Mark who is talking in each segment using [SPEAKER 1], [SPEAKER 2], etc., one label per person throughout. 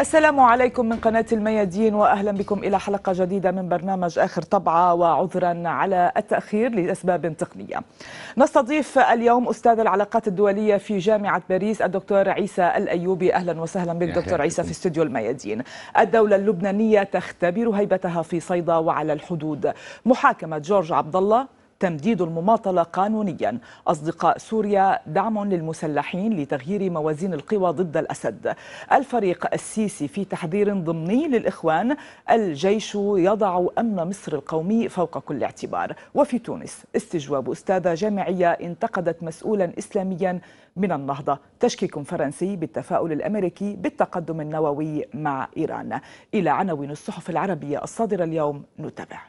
[SPEAKER 1] السلام عليكم من قناة الميادين وأهلا بكم إلى حلقة جديدة من برنامج آخر طبعة وعذرا على التأخير لأسباب تقنية نستضيف اليوم أستاذ العلاقات الدولية في جامعة باريس الدكتور عيسى الأيوبي أهلا وسهلا بك دكتور عيسى في استوديو الميادين الدولة اللبنانية تختبر هيبتها في صيدا وعلى الحدود محاكمة جورج عبد الله تمديد المماطلة قانونيا أصدقاء سوريا دعم للمسلحين لتغيير موازين القوى ضد الأسد الفريق السيسي في تحذير ضمني للإخوان الجيش يضع أمن مصر القومي فوق كل اعتبار وفي تونس استجواب أستاذة جامعية انتقدت مسؤولا إسلاميا من النهضة تشكيك فرنسي بالتفاؤل الأمريكي بالتقدم النووي مع إيران إلى عناوين الصحف العربية الصادرة اليوم نتابع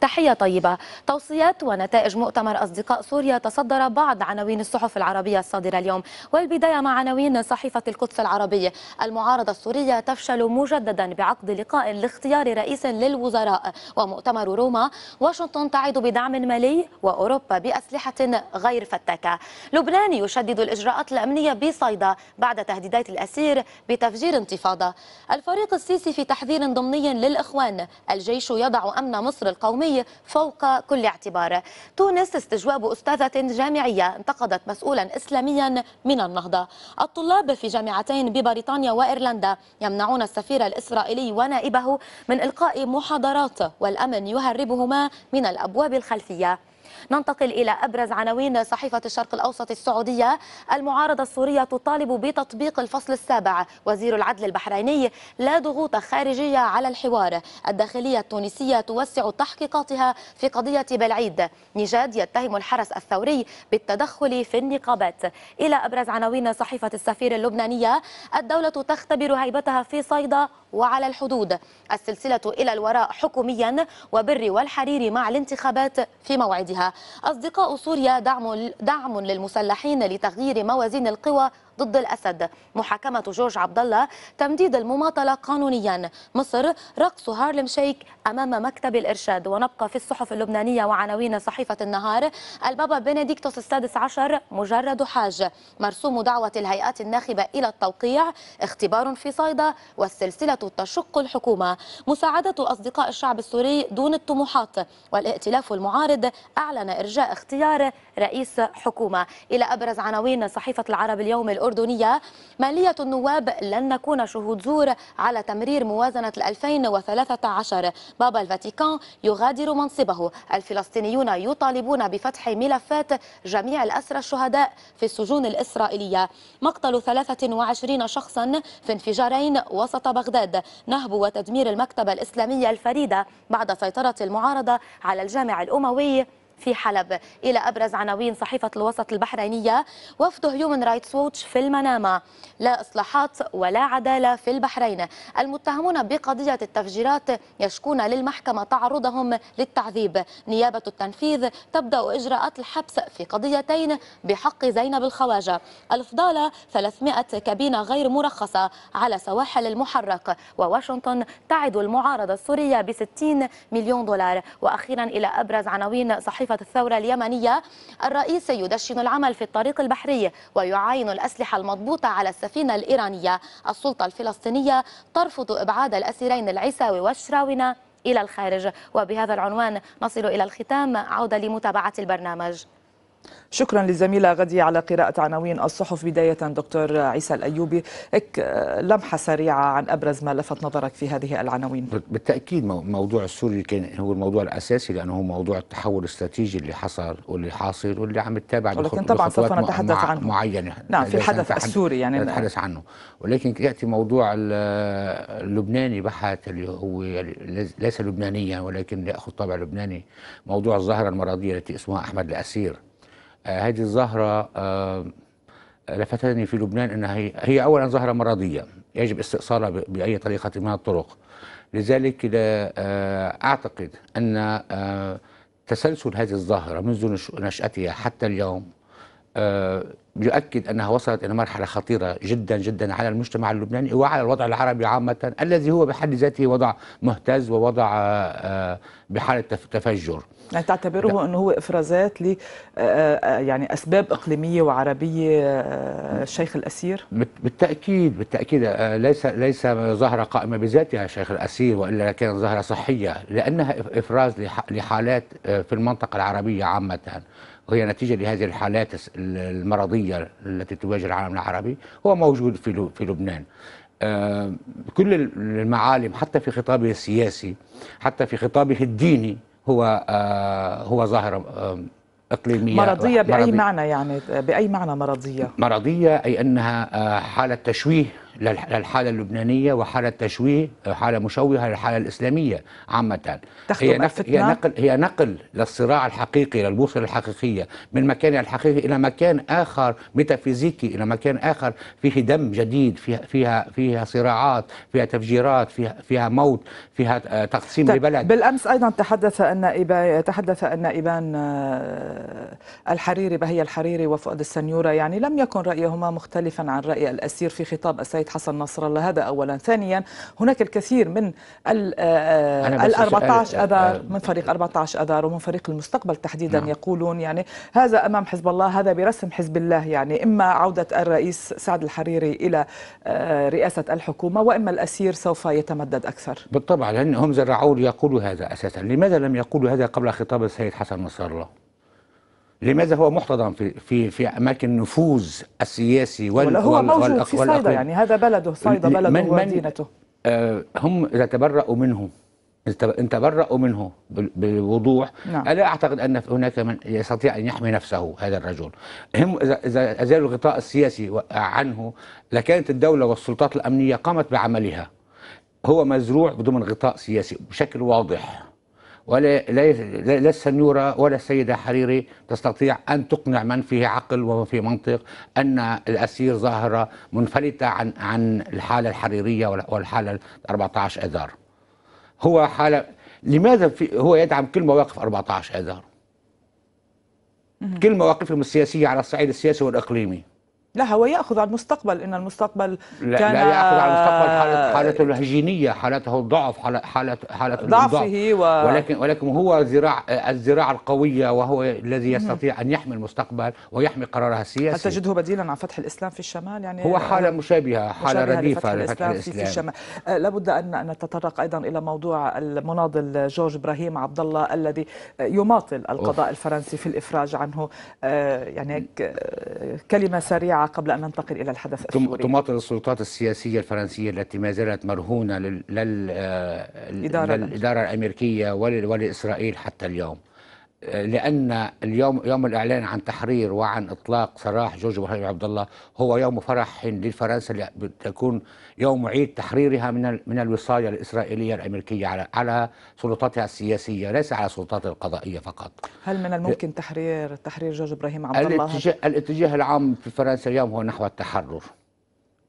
[SPEAKER 2] تحية طيبة توصيات ونتائج مؤتمر أصدقاء سوريا تصدر بعض عناوين الصحف العربية الصادرة اليوم والبداية مع عناوين صحيفة القدس العربية المعارضة السورية تفشل مجددا بعقد لقاء لاختيار رئيس للوزراء ومؤتمر روما واشنطن تعد بدعم مالي وأوروبا بأسلحة غير فتاكة لبنان يشدد الإجراءات الأمنية بصيدا بعد تهديدات الأسير بتفجير انتفاضة الفريق السيسي في تحذير ضمني للإخوان الجيش يضع أمن مصر القومي الوطني فوق كل اعتبار تونس استجواب أستاذة جامعية انتقدت مسؤولا إسلاميا من النهضة الطلاب في جامعتين ببريطانيا وإيرلندا يمنعون السفير الإسرائيلي ونائبه من إلقاء محاضرات والأمن يهربهما من الأبواب الخلفية ننتقل إلى أبرز عناوين صحيفة الشرق الأوسط السعودية المعارضة السورية تطالب بتطبيق الفصل السابع وزير العدل البحريني لا ضغوط خارجية على الحوار الداخلية التونسية توسع تحقيقاتها في قضية بلعيد نجاد يتهم الحرس الثوري بالتدخل في النقابات إلى أبرز عناوين صحيفة السفير اللبنانية الدولة تختبر هيبتها في صيدا وعلى الحدود السلسلة إلى الوراء حكوميا وبر والحرير مع الانتخابات في موعدها أصدقاء سوريا دعم, دعم للمسلحين لتغيير موازين القوى ضد الأسد محاكمة جورج عبد الله تمديد المماطلة قانونيا مصر رقص هارلم شيك أمام مكتب الإرشاد ونبقى في الصحف اللبنانية وعناوين صحيفة النهار البابا بنديكتوس السادس عشر مجرد حاج مرسوم دعوة الهيئات الناخبة إلى التوقيع اختبار في صيدا والسلسلة تشق الحكومة مساعدة أصدقاء الشعب السوري دون الطموحات والائتلاف المعارض أعلن إرجاء اختيار رئيس حكومة إلى أبرز عناوين صحيفة العرب اليوم الأول. الأردنية مالية النواب لن نكون شهود زور على تمرير موازنة 2013 بابا الفاتيكان يغادر منصبه الفلسطينيون يطالبون بفتح ملفات جميع الأسرى الشهداء في السجون الإسرائيلية مقتل 23 شخصا في انفجارين وسط بغداد نهب وتدمير المكتبة الإسلامية الفريدة بعد سيطرة المعارضة على الجامع الأموي في حلب إلى أبرز عناوين صحيفة الوسط البحرينية وفد هيومن رايتس ووتش في المنامة لا إصلاحات ولا عدالة في البحرين المتهمون بقضية التفجيرات يشكون للمحكمة تعرضهم للتعذيب نيابة التنفيذ تبدأ إجراءات الحبس في قضيتين بحق زينب الخواجة الفضالة 300 كابينة غير مرخصة على سواحل المحرق وواشنطن تعد المعارضة السورية ب 60 مليون دولار وأخيرا إلى أبرز عناوين صحيفة عاصفة الثورة اليمنية الرئيس يدشن العمل في الطريق البحري ويعاين الأسلحة المضبوطة على السفينة الإيرانية السلطة الفلسطينية ترفض إبعاد الأسيرين العيساوي والشراونة إلى الخارج وبهذا العنوان نصل إلى الختام عودة لمتابعة البرنامج
[SPEAKER 1] شكرا للزميلة غدي على قراءة عناوين الصحف بداية دكتور عيسى الأيوبي هيك لمحة سريعة عن أبرز ما لفت نظرك في هذه العناوين
[SPEAKER 3] بالتأكيد موضوع السوري كان هو الموضوع الأساسي لأنه هو موضوع التحول الاستراتيجي اللي حصل واللي حاصل واللي عم يتابع ولكن طبعا سوف نتحدث مع عنه معينة نعم في الحدث السوري يعني نتحدث عنه ولكن يأتي موضوع اللبناني بحت اللي هو ليس لبنانيا ولكن يأخذ طابع لبناني موضوع الظاهرة المرضية التي اسمها أحمد الأسير آه، هذه الظاهرة آه، لفتني في لبنان أنها هي, أولا زهرة مرضية يجب استئصالها بأي طريقة من الطرق لذلك آه، أعتقد أن تسلسل هذه الظاهرة منذ نشأتها حتى اليوم يؤكد أنها وصلت إلى مرحلة خطيرة جدا جدا على المجتمع اللبناني وعلى الوضع العربي عامة الذي هو بحد ذاته وضع مهتز ووضع بحالة تفجر
[SPEAKER 1] يعني تعتبره ده. انه هو افرازات ل آه، آه، آه، يعني اسباب اقليميه وعربيه الشيخ الاسير
[SPEAKER 3] بالتاكيد بالتاكيد ليس ليس ظاهره قائمه بذاتها الشيخ الاسير والا كانت ظاهره صحيه لانها افراز لحالات في المنطقه العربيه عامه وهي نتيجة لهذه الحالات المرضية التي تواجه العالم العربي هو موجود في في لبنان كل المعالم حتى في خطابه السياسي حتى في خطابه الديني هو آه، هو ظاهره آه، اقليميه مرضيه باي مرضية.
[SPEAKER 1] معنى يعني باي معنى مرضيه؟
[SPEAKER 3] مرضيه اي انها آه، حاله تشويه للحاله اللبنانيه وحاله تشويه حاله مشوهه للحاله الاسلاميه عامه هي نقل, هي نقل هي نقل للصراع الحقيقي للبوصله الحقيقيه من مكانها الحقيقي الى مكان اخر ميتافيزيكي الى مكان اخر فيه دم جديد فيها فيها فيها صراعات فيها تفجيرات فيها فيها موت فيها آه، تقسيم طيب لبلد
[SPEAKER 1] بالامس ايضا تحدث النائب تحدث النائبان آه، الحريري بهي الحريري وفؤاد السنيوره يعني لم يكن رايهما مختلفا عن راي الاسير في خطاب السيد السيد حسن نصر الله هذا أولا ثانيا هناك الكثير من ال, 14 آه، أه، أذار أه، من فريق 14 أذار ومن فريق المستقبل تحديدا نعم. يقولون يعني هذا أمام حزب الله هذا برسم حزب الله يعني إما عودة الرئيس سعد الحريري إلى رئاسة الحكومة وإما الأسير سوف يتمدد أكثر
[SPEAKER 3] بالطبع لأنهم زرعوه ليقولوا هذا أساسا لماذا لم يقولوا هذا قبل خطاب السيد حسن نصر الله لماذا هو محتضن في في في اماكن نفوذ السياسي وال هو موجود في صيدا يعني هذا
[SPEAKER 1] بلده صيدا بلده من ومدينته
[SPEAKER 3] آه هم تبرأوا منه ان تبرأوا منه بوضوح نعم. ألا أعتقد أن هناك من يستطيع أن يحمي نفسه هذا الرجل هم إذا أزالوا الغطاء السياسي عنه لكانت الدولة والسلطات الأمنية قامت بعملها هو مزروع بدون غطاء سياسي بشكل واضح ولا لا السنوره ولا السيده حريري تستطيع ان تقنع من فيه عقل ومن فيه منطق ان الاسير ظاهره منفلته عن عن الحاله الحريريه والحاله 14 اذار. هو حاله لماذا في هو يدعم كل مواقف 14 اذار؟ كل مواقفهم السياسيه على الصعيد السياسي والاقليمي.
[SPEAKER 1] لا هو ياخذ على المستقبل ان المستقبل
[SPEAKER 3] لا كان لا ياخذ على المستقبل حالته آه، حالته الهجينيه حالته الضعف حالة حالة ضعفه و... ولكن ولكن هو ذراع الذراع القويه وهو الذي يستطيع ان يحمي المستقبل ويحمي قرارها السياسي هل تجده
[SPEAKER 1] بديلا عن فتح الاسلام في الشمال يعني هو حاله مشابهه
[SPEAKER 3] حاله مشابهة رديفه لفتح الاسلام, الإسلام. في, في الشمال
[SPEAKER 1] آه، لابد ان نتطرق ايضا الى موضوع المناضل جورج ابراهيم عبد الله الذي يماطل القضاء أوف. الفرنسي في الافراج عنه آه، يعني كلمه سريعه قبل أن ننتقل إلى الحدث السوري تماطل
[SPEAKER 3] السلطات السياسية الفرنسية التي ما زالت مرهونة للإدارة الأمريكية ولإسرائيل حتى اليوم لان اليوم يوم الاعلان عن تحرير وعن اطلاق سراح جورج ابراهيم عبد الله هو يوم فرح لفرنسا تكون يوم عيد تحريرها من من الوصايه الاسرائيليه الامريكيه على على سلطاتها السياسيه ليس على سلطاتها القضائيه فقط.
[SPEAKER 1] هل من الممكن تحرير تحرير جورج ابراهيم عبد الله؟ الاتجاه,
[SPEAKER 3] الاتجاه العام في فرنسا اليوم هو نحو التحرر.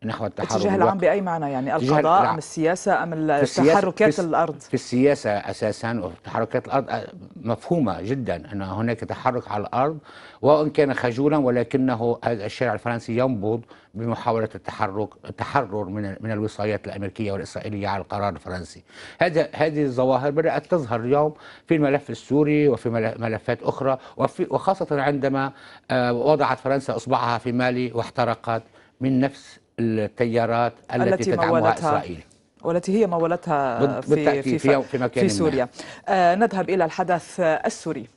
[SPEAKER 3] نحو التحرر اتجاه العام بأي
[SPEAKER 1] معنى يعني القضاء أم السياسة أم تحركات في... الأرض في
[SPEAKER 3] السياسة أساسا وتحركات الأرض أه، مفهومة جدا أن هناك تحرك على الأرض وإن كان خجولا ولكنه الشارع الفرنسي ينبض بمحاولة التحرك التحرر من من الوصايات الأمريكية والإسرائيلية على القرار الفرنسي هذا هذه الظواهر بدأت تظهر اليوم في الملف السوري وفي ملفات أخرى وفي وخاصة عندما أه، وضعت فرنسا إصبعها في مالي واحترقت من نفس التيارات التي تدعمها إسرائيل
[SPEAKER 1] والتي هي مولتها في, في, في, في, مكان في سوريا آه نذهب إلى الحدث السوري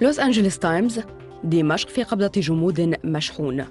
[SPEAKER 4] لوس أنجلوس تايمز دمشق في قبضة جمود مشحون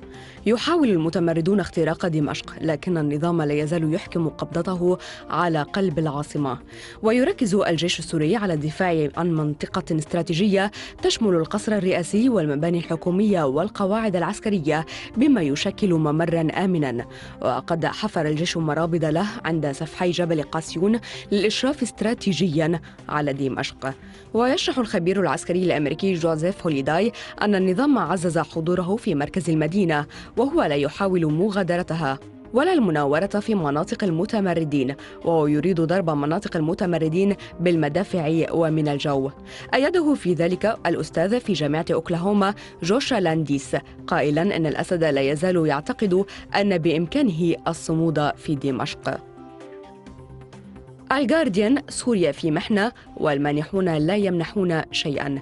[SPEAKER 4] يحاول المتمردون اختراق دمشق لكن النظام لا يزال يحكم قبضته على قلب العاصمة ويركز الجيش السوري على الدفاع عن منطقة استراتيجية تشمل القصر الرئاسي والمباني الحكومية والقواعد العسكرية بما يشكل ممرا آمنا وقد حفر الجيش مرابض له عند سفحي جبل قاسيون للإشراف استراتيجيا على دمشق ويشرح الخبير العسكري الأمريكي جوزيف هوليداي أن النظام عزز حضوره في مركز المدينة وهو لا يحاول مغادرتها ولا المناورة في مناطق المتمردين وهو يريد ضرب مناطق المتمردين بالمدافع ومن الجو أيده في ذلك الأستاذ في جامعة أوكلاهوما جوشا لانديس قائلا أن الأسد لا يزال يعتقد أن بإمكانه الصمود في دمشق الجارديان سوريا في محنة والمانحون لا يمنحون شيئا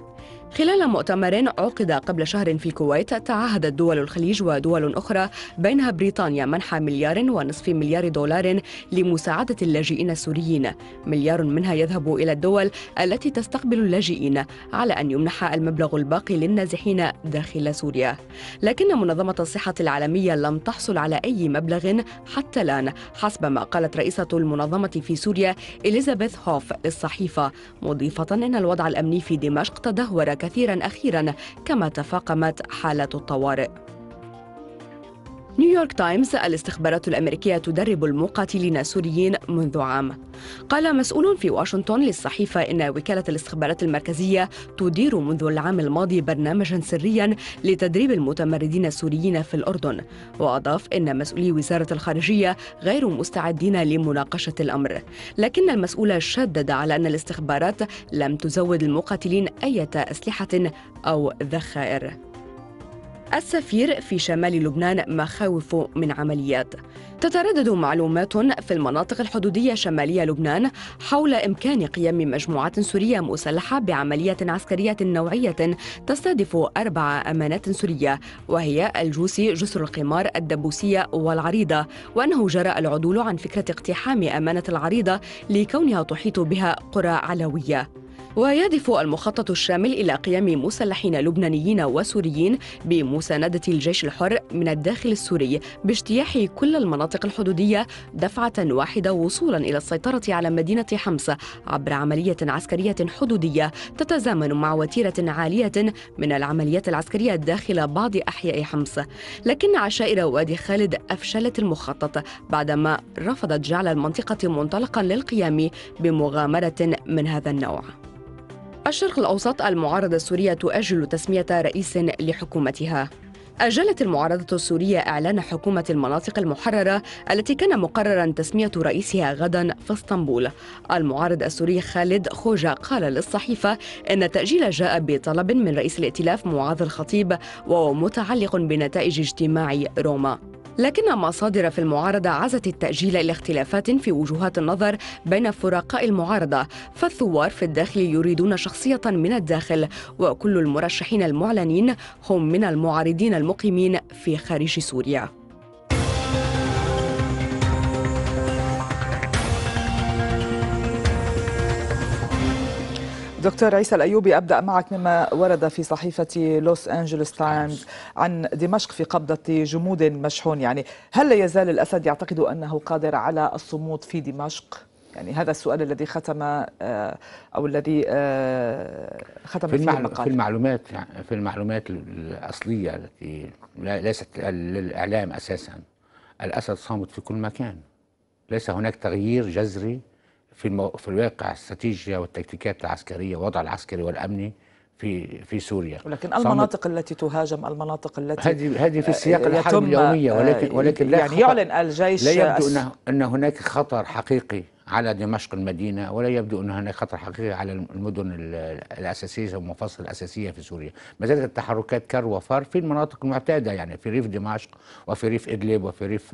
[SPEAKER 4] خلال مؤتمر عقد قبل شهر في الكويت تعهدت دول الخليج ودول أخرى بينها بريطانيا منحى مليار ونصف مليار دولار لمساعدة اللاجئين السوريين مليار منها يذهب إلى الدول التي تستقبل اللاجئين على أن يمنح المبلغ الباقي للنازحين داخل سوريا لكن منظمة الصحة العالمية لم تحصل على أي مبلغ حتى الآن حسب ما قالت رئيسة المنظمة في سوريا إليزابيث هوف للصحيفة مضيفة أن الوضع الأمني في دمشق تدهور كثيرا أخيرا كما تفاقمت حالة الطوارئ نيويورك تايمز الاستخبارات الأمريكية تدرب المقاتلين السوريين منذ عام قال مسؤول في واشنطن للصحيفة إن وكالة الاستخبارات المركزية تدير منذ العام الماضي برنامجا سريا لتدريب المتمردين السوريين في الأردن وأضاف إن مسؤولي وزارة الخارجية غير مستعدين لمناقشة الأمر لكن المسؤول شدد على أن الاستخبارات لم تزود المقاتلين أي أسلحة أو ذخائر السفير في شمال لبنان مخاوف من عمليات تتردد معلومات في المناطق الحدودية شمالية لبنان حول إمكان قيام مجموعات سورية مسلحة بعملية عسكرية نوعية تستهدف أربع أمانات سورية وهي الجوسي جسر القمار الدبوسية والعريضة وأنه جرى العدول عن فكرة اقتحام أمانة العريضة لكونها تحيط بها قرى علوية ويهدف المخطط الشامل إلى قيام مسلحين لبنانيين وسوريين بمساندة الجيش الحر من الداخل السوري باجتياح كل المناطق الحدودية دفعة واحدة وصولا إلى السيطرة على مدينة حمص عبر عملية عسكرية حدودية تتزامن مع وتيرة عالية من العمليات العسكرية داخل بعض أحياء حمص لكن عشائر وادي خالد أفشلت المخطط بعدما رفضت جعل المنطقة منطلقا للقيام بمغامرة من هذا النوع الشرق الأوسط المعارضة السورية تؤجل تسمية رئيس لحكومتها أجلت المعارضة السورية إعلان حكومة المناطق المحررة التي كان مقررا تسمية رئيسها غدا في اسطنبول. المعارض السوري خالد خوجا قال للصحيفة أن التأجيل جاء بطلب من رئيس الائتلاف معاذ الخطيب وهو متعلق بنتائج اجتماع روما. لكن مصادر في المعارضة عزت التأجيل إلى اختلافات في وجهات النظر بين فرقاء المعارضة فالثوار في الداخل يريدون شخصية من الداخل وكل المرشحين المعلنين هم من المعارضين المقيمين في خارج سوريا
[SPEAKER 1] دكتور عيسى الايوبي ابدا معك مما ورد في صحيفه لوس انجلوس تايمز عن دمشق في قبضه جمود مشحون يعني هل لا يزال الاسد يعتقد انه قادر على الصمود في دمشق؟ يعني هذا السؤال الذي ختم آه، او الذي آه، ختم في المقال في المعلومات
[SPEAKER 3] في المعلومات الاصليه التي ليست للاعلام اساسا الاسد صامت في كل مكان ليس هناك تغيير جذري في المو... في الواقع الاستراتيجيه والتكتيكات العسكريه والوضع العسكري والامني في في سوريا
[SPEAKER 1] ولكن المناطق التي تهاجم المناطق التي هذه هذه في سياق الحرب اليوميه ولكن آه، ولكن لا يعني يعلن الجيش لا يبدو
[SPEAKER 3] ان هناك خطر حقيقي على دمشق المدينة ولا يبدو أن هناك خطر حقيقي على المدن الأساسية والمفاصل الأساسية في سوريا ما زالت التحركات كر وفر في المناطق المعتادة يعني في ريف دمشق وفي ريف إدلب وفي ريف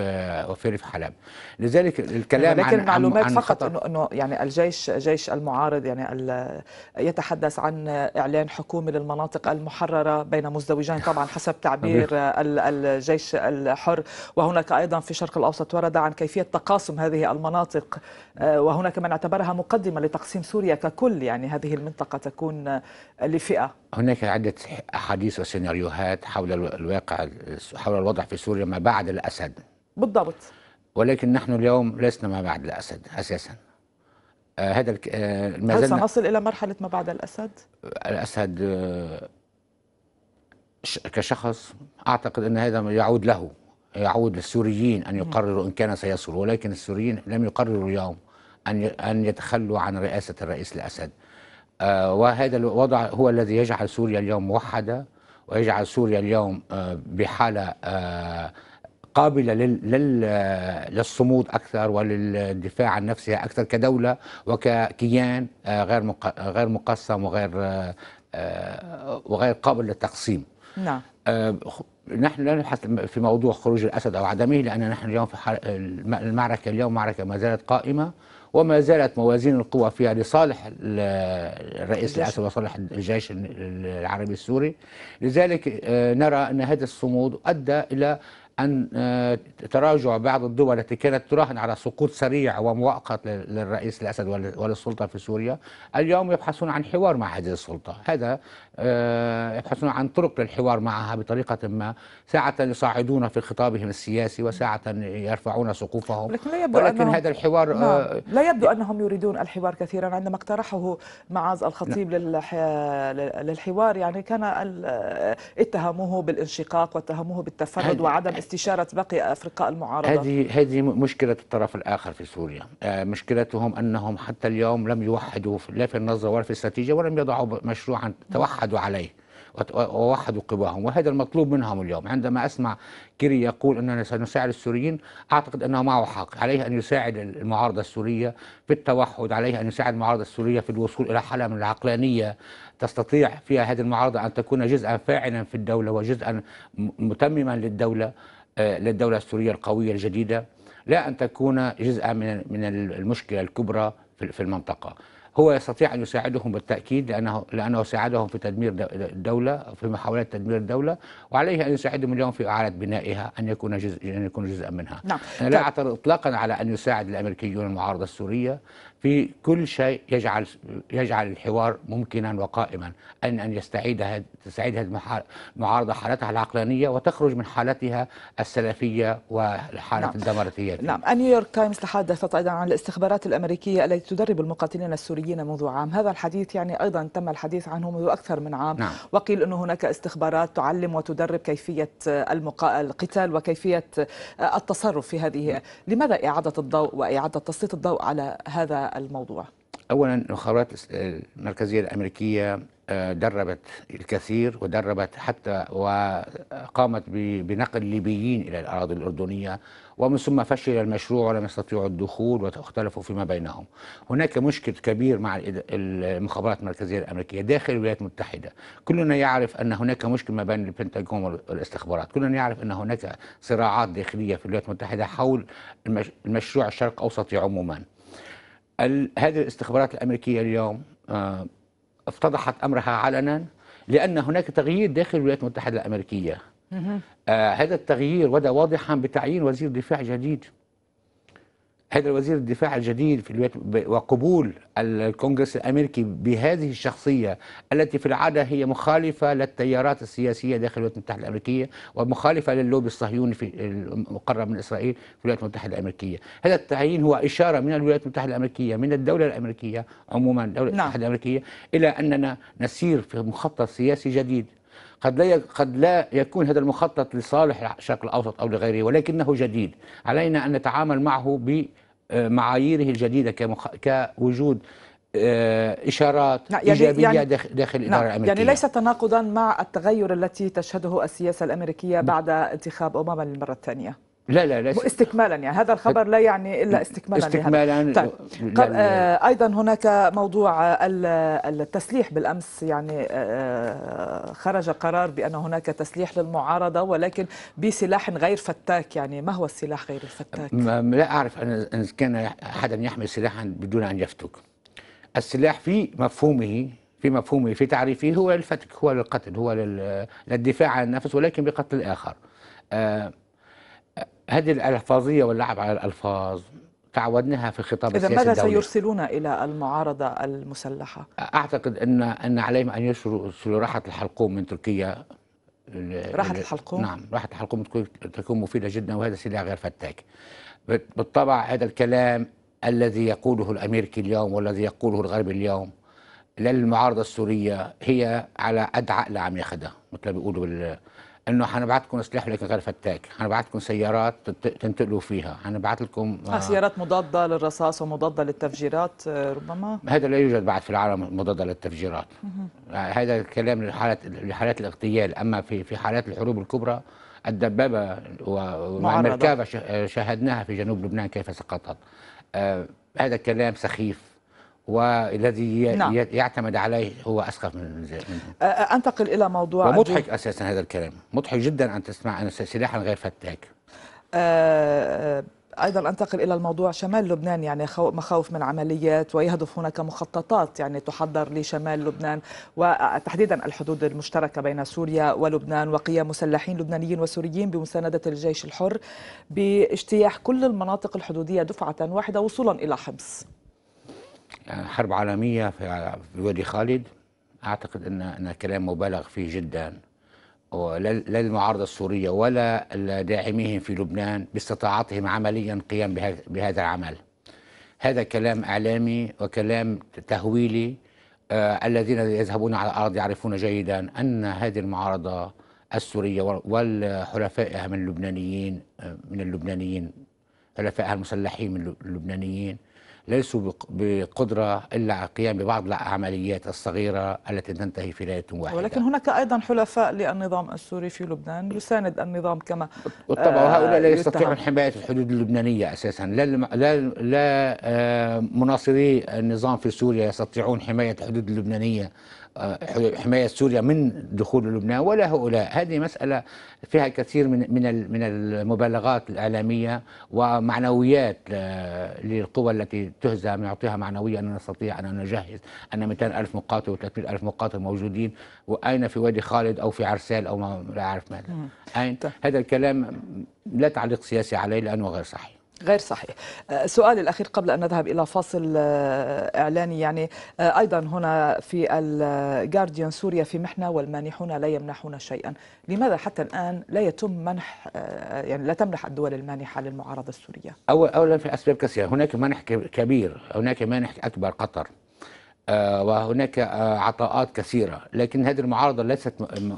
[SPEAKER 3] وفي ريف حلب لذلك الكلام لكن عن المعلومات عن فقط
[SPEAKER 1] أنه, أنه يعني الجيش جيش المعارض يعني يتحدث عن إعلان حكومي للمناطق المحررة بين مزدوجين طبعا حسب تعبير الجيش الحر وهناك أيضا في الشرق الأوسط ورد عن كيفية تقاسم هذه المناطق آه، وهناك من اعتبرها مقدمة لتقسيم سوريا ككل يعني هذه المنطقة تكون آه، لفئة
[SPEAKER 3] هناك عدة أحاديث وسيناريوهات حول الواقع حول الوضع في سوريا ما بعد الأسد بالضبط ولكن نحن اليوم لسنا ما بعد الأسد أساساً آه، هذا ما هل سنصل
[SPEAKER 1] الى مرحله ما بعد الاسد؟
[SPEAKER 3] الاسد الاسد كشخص اعتقد ان هذا يعود له يعود للسوريين ان يقرروا ان كان سيصل ولكن السوريين لم يقرروا اليوم أن أن يتخلوا عن رئاسة الرئيس الأسد آه، وهذا الوضع هو الذي يجعل سوريا اليوم موحدة ويجعل سوريا اليوم آه، بحالة آه، قابلة للصمود أكثر وللدفاع عن نفسها أكثر كدولة وككيان غير غير مقسم وغير وغير قابل للتقسيم نعم نحن لا نبحث في موضوع خروج الأسد أو عدمه لأن نحن اليوم في المعركة اليوم معركة ما زالت قائمة وما زالت موازين القوى فيها لصالح الرئيس الاسد وصالح الجيش العربي السوري لذلك آه، نرى ان هذا الصمود ادى الى أن آه، تراجع بعض الدول التي كانت تراهن على سقوط سريع ومؤقت للرئيس الأسد وللسلطة في سوريا اليوم يبحثون عن حوار مع هذه السلطة هذا آه، يبحثون عن طرق للحوار معها بطريقة ما ساعة يصعدون في خطابهم السياسي وساعة
[SPEAKER 1] يرفعون سقوفهم لكن, لا يبدو ولكن هذا الحوار لا. نعم. آه، لا يبدو أنهم يريدون الحوار كثيرا عندما اقترحه معاذ الخطيب نعم. للح... للحوار يعني كان اتهموه بالانشقاق واتهموه بالتفرد وعدم استشارة باقي أفرقاء المعارضة هذه
[SPEAKER 3] هذه مشكلة الطرف الآخر في سوريا آه، مشكلتهم أنهم حتى اليوم لم يوحدوا لا في النظر ولا في الاستراتيجية ولم يضعوا مشروعا توحد ووحدوا عليه ووحدوا قواهم وهذا المطلوب منهم اليوم عندما أسمع كيري يقول أننا سنساعد السوريين أعتقد أنه معه حق عليه أن يساعد المعارضة السورية في التوحد عليه أن يساعد المعارضة السورية في الوصول إلى حالة من العقلانية تستطيع فيها هذه المعارضة أن تكون جزءا فاعلا في الدولة وجزءا متمما للدولة آه، للدولة السورية القوية الجديدة لا أن تكون جزءا من المشكلة الكبرى في المنطقة هو يستطيع أن يساعدهم بالتأكيد لأنه, لأنه ساعدهم في تدمير الدولة في محاولة تدمير الدولة وعليه أن يساعدهم اليوم في إعادة بنائها أن يكون جزء, أن يكون جزءا منها نعم. أنا لا طيب. أعترض إطلاقا على أن يساعد الأمريكيون المعارضة السورية في كل شيء يجعل يجعل الحوار ممكنا وقائما ان ان يستعيد تستعيد هذه المعارضه حالتها العقلانيه وتخرج من حالتها السلفيه وحاله نعم. الدمرتيه نعم
[SPEAKER 1] نيويورك تايمز تحدثت ايضا عن الاستخبارات الامريكيه التي تدرب المقاتلين السوريين منذ عام هذا الحديث يعني ايضا تم الحديث عنه منذ اكثر من عام نعم. وقيل انه هناك استخبارات تعلم وتدرب كيفيه المقا... القتال وكيفيه التصرف في هذه نعم. لماذا اعاده الضوء واعاده تسليط الضوء على هذا الموضوع؟
[SPEAKER 3] اولا الخبرات المركزيه الامريكيه آه، دربت الكثير ودربت حتى وقامت بنقل الليبيين الى الاراضي الاردنيه ومن ثم فشل المشروع ولم يستطيعوا الدخول واختلفوا فيما بينهم. هناك مشكل كبير مع المخابرات المركزيه الامريكيه داخل الولايات المتحده، كلنا يعرف ان هناك مشكل ما بين البنتاغون والاستخبارات، كلنا يعرف ان هناك صراعات داخليه في الولايات المتحده حول المشروع الشرق اوسطي عموما. هذه الاستخبارات الأمريكية اليوم آه، افتضحت أمرها علنا لأن هناك تغيير داخل الولايات المتحدة الأمريكية آه، هذا التغيير بدا واضحا بتعيين وزير دفاع جديد هذا وزير الدفاع الجديد في الولايات وقبول الكونغرس الامريكي بهذه الشخصيه التي في العاده هي مخالفه للتيارات السياسيه داخل الولايات المتحده الامريكيه ومخالفه للوبي الصهيوني في المقرب من اسرائيل في الولايات المتحده الامريكيه، هذا التعيين هو اشاره من الولايات المتحده الامريكيه من الدوله الامريكيه عموما الدوله نعم. المتحده الامريكيه الى اننا نسير في مخطط سياسي جديد قد لا قد لا يكون هذا المخطط لصالح الشرق الاوسط او لغيره ولكنه جديد علينا ان نتعامل معه بمعاييره آه، الجديده كمخ... كوجود آه، اشارات نعم، يعني ايجابيه يعني داخل نعم، الاداره نعم الامريكيه يعني ليس
[SPEAKER 1] تناقضا مع التغير التي تشهده السياسه الامريكيه نعم. بعد انتخاب اوباما للمره الثانيه لا لا لا استكمالا يعني هذا الخبر لا يعني الا استكمالا استكمالا طيب.
[SPEAKER 4] آه،
[SPEAKER 1] ايضا هناك موضوع آه، آه، التسليح بالامس يعني خرج قرار بان هناك تسليح للمعارضه ولكن بسلاح غير فتاك يعني ما هو السلاح غير الفتاك؟
[SPEAKER 3] لا اعرف ان كان احدا يحمل سلاحا بدون ان يفتك السلاح في مفهومه في مفهومه في تعريفه هو الفتك هو للقتل هو للدفاع عن النفس ولكن بقتل الاخر هذه الألفاظية واللعب على الألفاظ تعودناها في الخطاب السياسي إذا ماذا سيرسلون
[SPEAKER 1] إلى المعارضة المسلحة؟
[SPEAKER 3] أعتقد أن أن عليهم أن يرسلوا راحة الحلقوم من تركيا راحة
[SPEAKER 1] الحلقوم؟ نعم
[SPEAKER 3] راحة الحلقوم تكون مفيدة جدا وهذا سلاح غير فتاك بالطبع هذا الكلام الذي يقوله الأمريكي اليوم والذي يقوله الغرب اليوم للمعارضة السورية هي على ادعى لعم عم مثل ما بيقولوا انه حنبعت سلاح لكن غير فتاك، حنبعت سيارات تنتقلوا فيها، حنبعث لكم آه،, آه سيارات
[SPEAKER 1] مضاده للرصاص ومضاده للتفجيرات آه، ربما
[SPEAKER 3] هذا لا يوجد بعد في العالم مضاده للتفجيرات آه، هذا الكلام لحالات لحالات الاغتيال، اما في في حالات الحروب الكبرى الدبابه والمركبه شاهدناها في جنوب لبنان كيف سقطت. آه هذا كلام سخيف والذي نعم. يعتمد عليه هو أسخف من
[SPEAKER 1] أنتقل إلى موضوع ومضحك دي.
[SPEAKER 3] أساسا هذا الكلام مضحك جدا أن تسمع أن سلاحا غير فتاك
[SPEAKER 1] أه ايضا انتقل الى الموضوع شمال لبنان يعني مخاوف من عمليات ويهدف هناك مخططات يعني تحضر لشمال لبنان وتحديدا الحدود المشتركه بين سوريا ولبنان وقيام مسلحين لبنانيين وسوريين بمسانده الجيش الحر باجتياح كل المناطق الحدوديه دفعه واحده وصولا الى حمص.
[SPEAKER 3] يعني حرب عالمية في وادي خالد أعتقد أن أن كلام مبالغ فيه جدا لا المعارضة السورية ولا داعميهم في لبنان باستطاعتهم عمليا القيام بهذا العمل هذا كلام إعلامي وكلام تهويلي آه الذين يذهبون على الأرض يعرفون جيدا أن هذه المعارضة السورية والحلفائها من اللبنانيين آه، من اللبنانيين حلفائها المسلحين من اللبنانيين ليسوا بقدرة إلا على القيام ببعض العمليات الصغيرة التي تنتهي في ليلة
[SPEAKER 1] واحدة ولكن هناك أيضا حلفاء للنظام السوري في لبنان يساند النظام كما بالطبع آه، هؤلاء لا يستطيعون
[SPEAKER 3] حماية الحدود اللبنانية أساسا لا, لا, لا آه، مناصري النظام في سوريا يستطيعون حماية الحدود اللبنانية آه، حماية سوريا من دخول لبنان ولا هؤلاء هذه مسألة فيها كثير من من من المبالغات الإعلامية ومعنويات للقوى التي تهزم يعطيها معنوية أن نستطيع أن نجهز أن 200 ألف مقاتل و 300 ألف مقاتل موجودين وأين في وادي خالد أو في عرسال أو ما لا أعرف ماذا أين طيب. هذا الكلام لا تعليق سياسي عليه لأنه غير
[SPEAKER 1] صحيح غير صحيح آه، سؤال الأخير قبل أن نذهب إلى فاصل آه، إعلاني يعني آه، أيضا هنا في الجارديان سوريا في محنة والمانحون لا يمنحون شيئا لماذا حتى الآن لا يتم منح يعني لا تمنح الدول المانحة للمعارضة السورية
[SPEAKER 3] أولا في أسباب كثيرة هناك منح كبير هناك منح أكبر قطر وهناك عطاءات كثيرة لكن هذه المعارضة ليست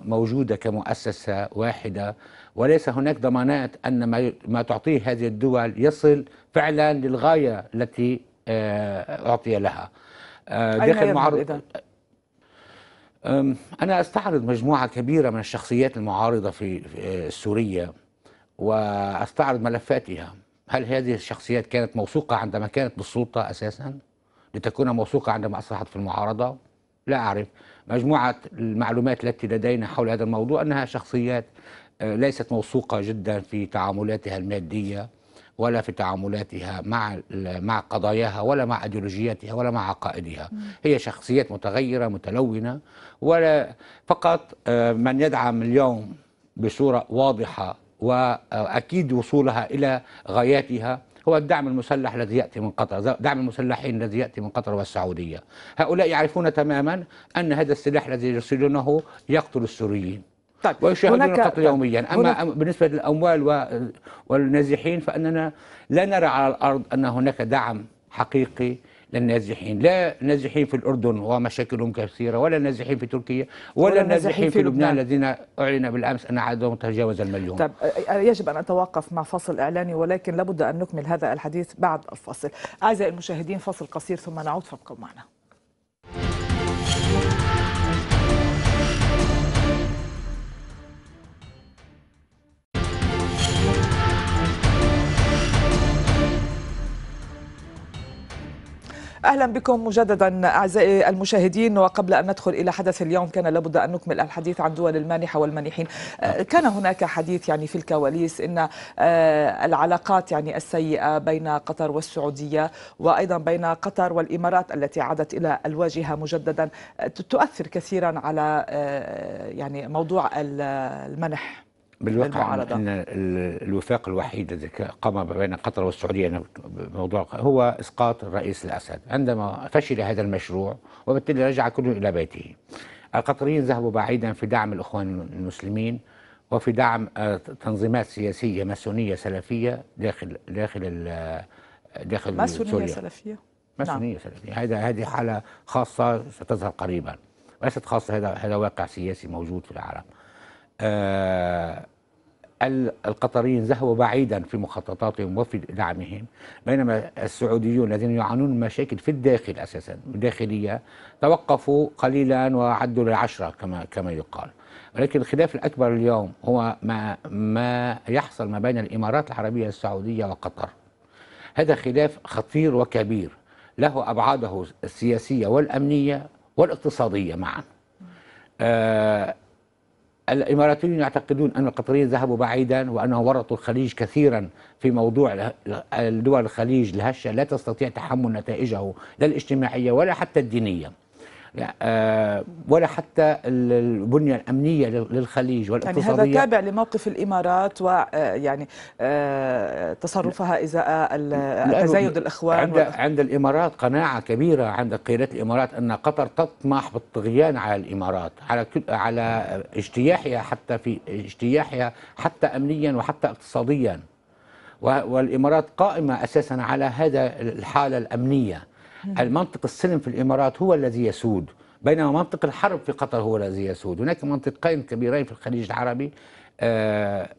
[SPEAKER 3] موجودة كمؤسسة واحدة وليس هناك ضمانات أن ما تعطيه هذه الدول يصل فعلا للغاية التي آه، أعطي لها آه، داخل معارضة أنا أستعرض مجموعة كبيرة من الشخصيات المعارضة في آه، سوريا وأستعرض ملفاتها هل هذه الشخصيات كانت موثوقة عندما كانت بالسلطة أساسا لتكون موثوقة عندما أصبحت في المعارضة لا أعرف مجموعة المعلومات التي لدينا حول هذا الموضوع أنها شخصيات آه، ليست موثوقة جدا في تعاملاتها المادية ولا في تعاملاتها مع مع قضاياها ولا مع ايديولوجياتها ولا مع عقائدها هي شخصيات متغيره متلونه ولا فقط آه، من يدعم اليوم بصوره واضحه واكيد وصولها الى غاياتها هو الدعم المسلح الذي ياتي من قطر، دعم المسلحين الذي ياتي من قطر والسعوديه. هؤلاء يعرفون تماما ان هذا السلاح الذي يرسلونه يقتل السوريين. طيب ويشاهدون القتل يوميا أما بالنسبة للأموال والنازحين فأننا لا نرى على الأرض أن هناك دعم حقيقي للنازحين لا نازحين في الأردن ومشاكلهم كثيرة ولا نازحين في تركيا ولا, ولا نازحين في لبنان الذين أعلن بالأمس أن عددهم تجاوز المليون طب
[SPEAKER 1] يجب أن أتوقف مع فصل إعلاني ولكن لابد أن نكمل هذا الحديث بعد الفصل أعزائي المشاهدين فصل قصير ثم نعود فابقوا معنا أهلا بكم مجددا أعزائي المشاهدين وقبل أن ندخل إلى حدث اليوم كان لابد أن نكمل الحديث عن دول المانحة والمانحين نعم. كان هناك حديث يعني في الكواليس أن آه، العلاقات يعني السيئة بين قطر والسعودية وأيضا بين قطر والإمارات التي عادت إلى الواجهة مجددا تؤثر كثيرا على آه، يعني موضوع المنح
[SPEAKER 3] بالواقع أن الوفاق الوحيد الذي قام بين قطر والسعودية موضوع هو إسقاط الرئيس الأسد عندما فشل هذا المشروع وبالتالي رجع كله إلى بيته القطريين ذهبوا بعيدا في دعم الإخوان المسلمين وفي دعم آه، تنظيمات سياسية ماسونية سلفية داخل داخل داخل ماسونية سلفية ماسونية نعم. سلفية هذا هذه حالة خاصة ستظهر قريبا ليست خاصة هذا هذا واقع سياسي موجود في العالم آه، القطريين ذهبوا بعيدا في مخططاتهم وفي دعمهم بينما السعوديون الذين يعانون مشاكل في الداخل اساسا الداخليه توقفوا قليلا وعدوا للعشره كما كما يقال ولكن الخلاف الاكبر اليوم هو ما ما يحصل ما بين الامارات العربيه السعوديه وقطر هذا خلاف خطير وكبير له ابعاده السياسيه والامنيه والاقتصاديه معا آه الإماراتيون يعتقدون أن القطريين ذهبوا بعيدا وأنهم ورطوا الخليج كثيرا في موضوع دول الخليج الهشة لا تستطيع تحمل نتائجه لا الاجتماعية ولا حتى الدينية يعني، آه، ولا حتى البنية الأمنية للخليج والاقتصادية يعني هذا تابع
[SPEAKER 1] لموقف الإمارات ويعني آه، آه، تصرفها إزاء تزايد الإخوان عند,
[SPEAKER 3] عند الإمارات قناعة كبيرة عند قيادة الإمارات أن قطر تطمح بالطغيان على الإمارات على على اجتياحها حتى في اجتياحها حتى أمنيا وحتى اقتصاديا والإمارات قائمة أساسا على هذا الحالة الأمنية هل منطق السلم في الإمارات هو الذي يسود بينما منطق الحرب في قطر هو الذي يسود هناك منطقين كبيرين في الخليج العربي آه